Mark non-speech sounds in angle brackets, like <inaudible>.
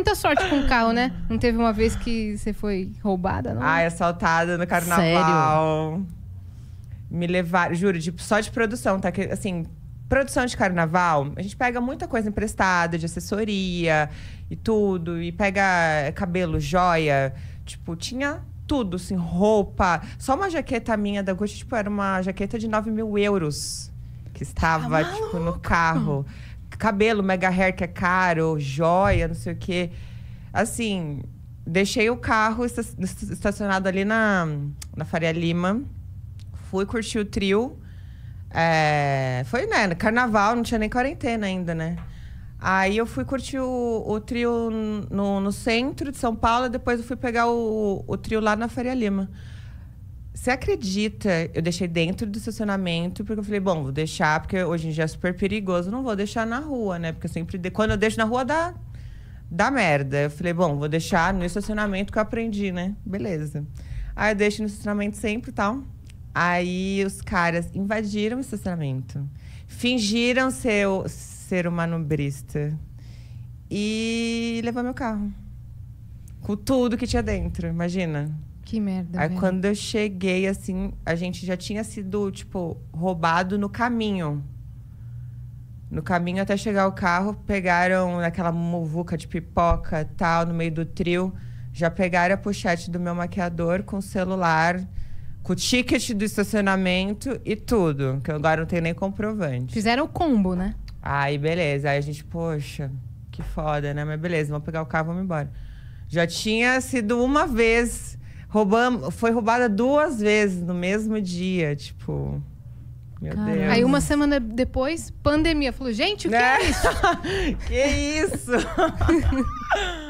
muita sorte com o carro, né? Não teve uma vez que você foi roubada, não? Ai, assaltada no carnaval. Sério? Me levaram, juro, tipo, só de produção, tá? Que, assim, produção de carnaval, a gente pega muita coisa emprestada, de assessoria e tudo, e pega cabelo, joia. Tipo, tinha tudo, assim, roupa. Só uma jaqueta minha da Gucci, tipo, era uma jaqueta de 9 mil euros que estava, tá tipo, no carro cabelo, mega hair que é caro, joia, não sei o quê. Assim, deixei o carro estacionado ali na, na Faria Lima. Fui curtir o trio. É, foi, né? carnaval, não tinha nem quarentena ainda, né? Aí eu fui curtir o, o trio no, no, centro de São Paulo. E depois eu fui pegar o, o trio lá na Faria Lima. Você acredita? Eu deixei dentro do estacionamento, porque eu falei, bom, vou deixar, porque hoje em dia é super perigoso, não vou deixar na rua, né? Porque eu sempre. De... Quando eu deixo na rua, dá, dá merda. Eu falei, bom, vou deixar no estacionamento que eu aprendi, né? Beleza. Aí eu deixo no estacionamento sempre e tal. Aí os caras invadiram o estacionamento. Fingiram ser, o, ser o manobrista. E levar meu carro. Com tudo que tinha dentro, imagina. Que merda. Aí quando eu cheguei, assim, a gente já tinha sido, tipo, roubado no caminho. No caminho até chegar o carro, pegaram naquela muvuca de pipoca tal, no meio do trio. Já pegaram a pochete do meu maquiador com o celular, com o ticket do estacionamento e tudo. Que agora não tem nem comprovante. Fizeram o combo, né? Aí, beleza. Aí a gente, poxa, que foda, né? Mas beleza, vamos pegar o carro e vamos embora. Já tinha sido uma vez roubamos, foi roubada duas vezes no mesmo dia, tipo. Meu Deus. Aí uma semana depois, pandemia. Falou, gente, o que é né? é isso? <laughs> que isso? <laughs>